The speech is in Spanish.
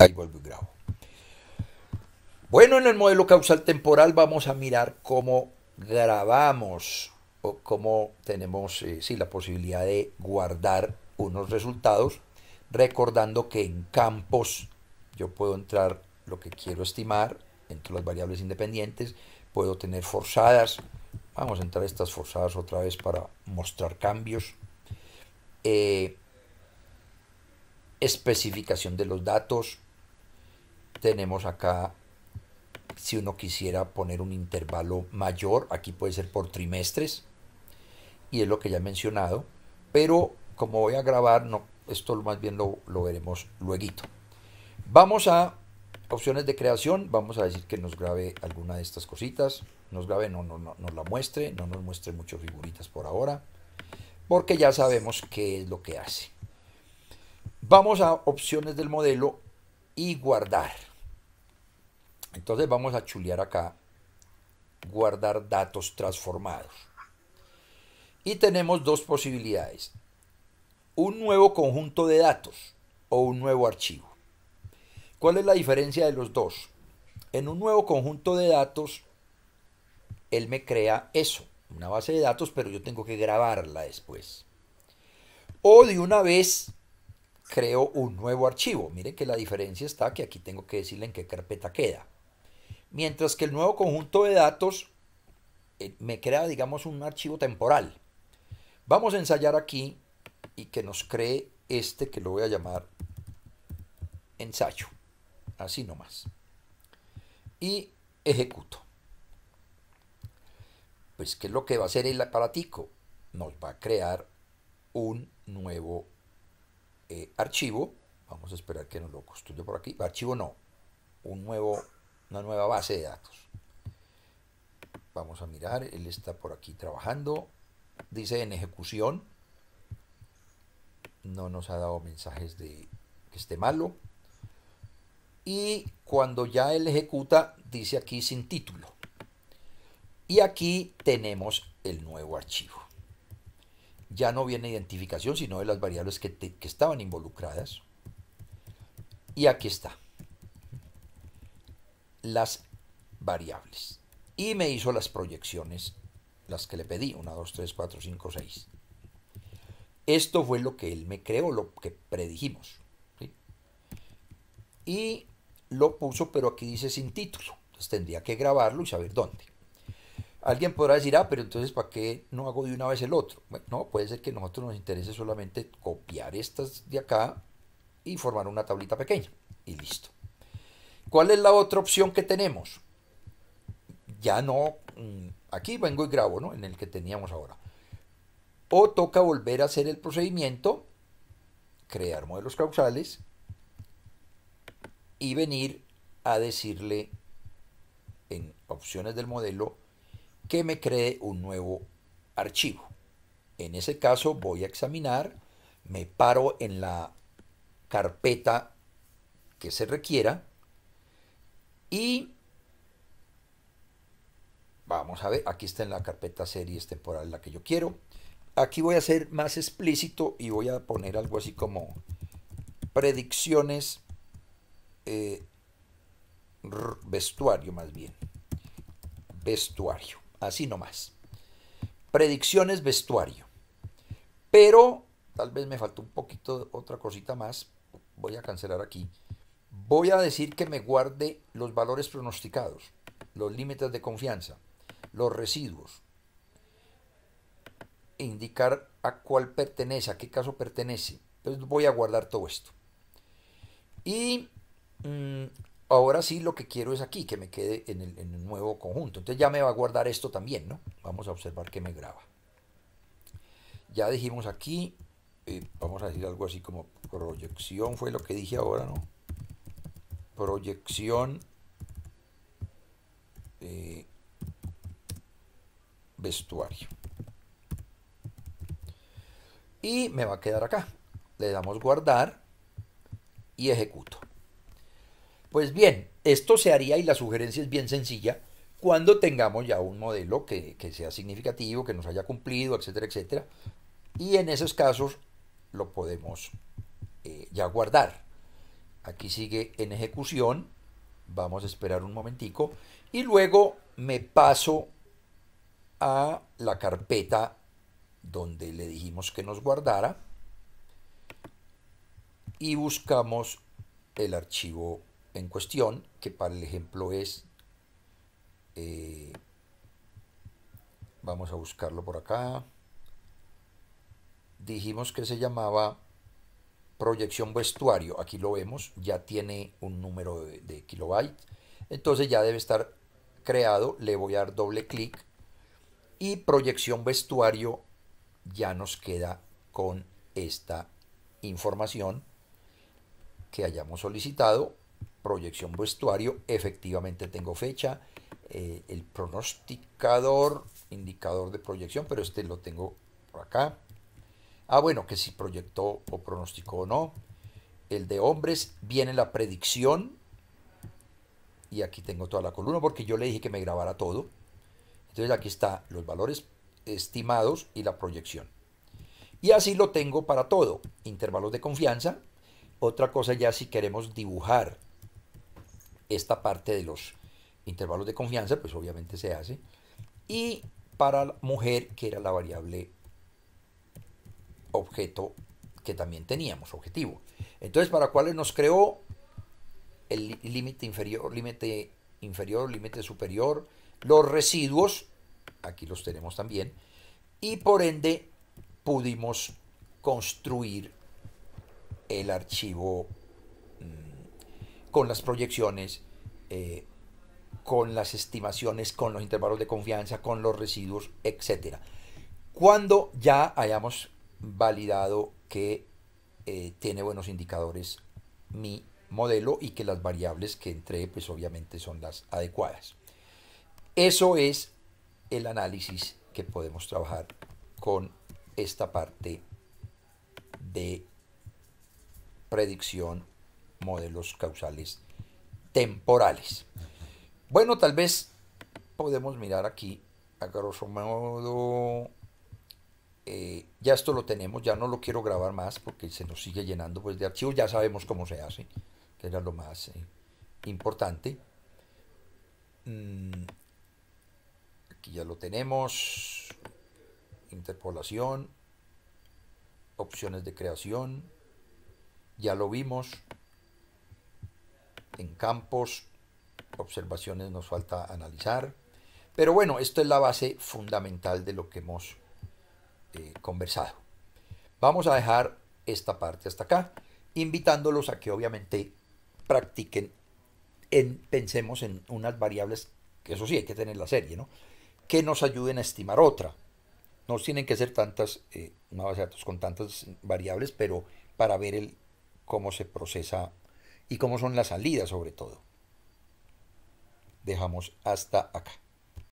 Ahí vuelvo y grabo. Bueno, en el modelo causal temporal vamos a mirar cómo grabamos o cómo tenemos eh, la posibilidad de guardar unos resultados, recordando que en campos yo puedo entrar lo que quiero estimar, entre las variables independientes, puedo tener forzadas, vamos a entrar estas forzadas otra vez para mostrar cambios, eh, especificación de los datos, tenemos acá, si uno quisiera poner un intervalo mayor, aquí puede ser por trimestres, y es lo que ya he mencionado, pero como voy a grabar, no, esto más bien lo, veremos luego. Vamos a opciones de creación, vamos a decir que nos grabe alguna de estas cositas, nos grabe, no, nos la muestre, no nos muestre muchas figuritas por ahora, porque ya sabemos qué es lo que hace. Vamos a opciones del modelo y guardar. Entonces vamos a chulear acá, guardar datos transformados. Y tenemos dos posibilidades. Un nuevo conjunto de datos o un nuevo archivo. ¿Cuál es la diferencia de los dos? En un nuevo conjunto de datos, él me crea eso, una base de datos, pero yo tengo que grabarla después. O de una vez creo un nuevo archivo. Miren que la diferencia está que aquí tengo que decirle en qué carpeta queda. Mientras que el nuevo conjunto de datos eh, me crea, digamos, un archivo temporal. Vamos a ensayar aquí y que nos cree este que lo voy a llamar ensayo. Así nomás. Y ejecuto. Pues, ¿qué es lo que va a hacer el aparatico? Nos va a crear un nuevo eh, archivo, vamos a esperar que nos lo construya por aquí, archivo no, un nuevo, una nueva base de datos. Vamos a mirar, él está por aquí trabajando, dice en ejecución, no nos ha dado mensajes de que esté malo, y cuando ya él ejecuta, dice aquí sin título. Y aquí tenemos el nuevo archivo ya no viene identificación, sino de las variables que, estaban involucradas. Y aquí está. Las variables. Y me hizo las proyecciones, las que le pedí, 1, 2, 3, 4, 5, 6. Esto fue lo que él me creó, lo que predijimos. Y lo puso, pero aquí dice sin título. Entonces tendría que grabarlo y saber dónde. Alguien podrá decir, ah, pero entonces ¿para qué no hago de una vez el otro? no, puede ser que a nosotros nos interese solamente copiar estas de acá y formar una tablita pequeña y listo. ¿Cuál es la otra opción que tenemos? Ya no, mm, aquí vengo y grabo, ¿no? En el que teníamos ahora. O toca volver a hacer el procedimiento, crear modelos causales y venir a decirle en opciones del modelo que me cree un nuevo archivo. En ese caso voy a examinar, me paro en la carpeta que se requiera y vamos a ver, aquí está en la carpeta series temporal la que yo quiero. Aquí voy a ser más explícito y voy a poner algo así como predicciones eh, vestuario más bien. Vestuario. Así nomás. Predicciones vestuario. Pero tal vez me faltó un poquito otra cosita más. Voy a cancelar aquí. Voy a decir que me guarde los valores pronosticados, los límites de confianza, los residuos. E indicar a cuál pertenece, a qué caso pertenece. Entonces voy a guardar todo esto. Y mm, ahora sí lo que quiero es aquí, que me quede en el, nuevo conjunto. Entonces ya me va a guardar esto también, ¿no? Vamos a observar que me graba. Ya dijimos aquí, eh, vamos a decir algo así como proyección, fue lo que dije ahora, ¿no? Proyección eh, vestuario. Y me va a quedar acá. Le damos guardar y ejecuto. Pues bien, esto se haría y la sugerencia es bien sencilla cuando tengamos ya un modelo que, sea significativo, que nos haya cumplido, etcétera, etcétera. Y en esos casos lo podemos eh, ya guardar. Aquí sigue en ejecución. Vamos a esperar un momentico. Y luego me paso a la carpeta donde le dijimos que nos guardara. Y buscamos el archivo en cuestión, que para el ejemplo es, eh, vamos a buscarlo por acá, dijimos que se llamaba proyección vestuario, aquí lo vemos, ya tiene un número de, de kilobytes, entonces ya debe estar creado, le voy a dar doble clic y proyección vestuario ya nos queda con esta información que hayamos solicitado proyección vestuario, efectivamente tengo fecha, eh, el pronosticador, indicador de proyección, pero este lo tengo por acá. Ah, bueno, que si proyectó o pronosticó o no. El de hombres viene la predicción. Y aquí tengo toda la columna porque yo le dije que me grabara todo. Entonces aquí está los valores estimados y la proyección. Y así lo tengo para todo. Intervalos de confianza. Otra cosa ya si queremos dibujar esta parte de los intervalos de confianza, pues obviamente se hace. Y para la mujer, que era la variable objeto que también teníamos, objetivo. Entonces, ¿para cuáles nos creó? El límite inferior, límite inferior, límite superior, los residuos, aquí los tenemos también, y por ende pudimos construir el archivo con las proyecciones, eh, con las estimaciones, con los intervalos de confianza, con los residuos, etc. Cuando ya hayamos validado que eh, tiene buenos indicadores mi modelo y que las variables que entré pues obviamente son las adecuadas. Eso es el análisis que podemos trabajar con esta parte de predicción modelos causales temporales. Bueno, tal vez podemos mirar aquí, a grosso modo, eh, ya esto lo tenemos, ya no lo quiero grabar más porque se nos sigue llenando pues, de archivos, ya sabemos cómo se hace, que era lo más eh, importante. Mm, aquí ya lo tenemos, interpolación, opciones de creación, ya lo vimos, en campos, observaciones nos falta analizar. Pero bueno, esto es la base fundamental de lo que hemos eh, conversado. Vamos a dejar esta parte hasta acá, invitándolos a que obviamente practiquen, en, pensemos en unas variables, que eso sí, hay que tener la serie, ¿no? Que nos ayuden a estimar otra. No tienen que ser tantas, eh, una base datos con tantas variables, pero para ver el, cómo se procesa y cómo son las salidas sobre todo. Dejamos hasta acá.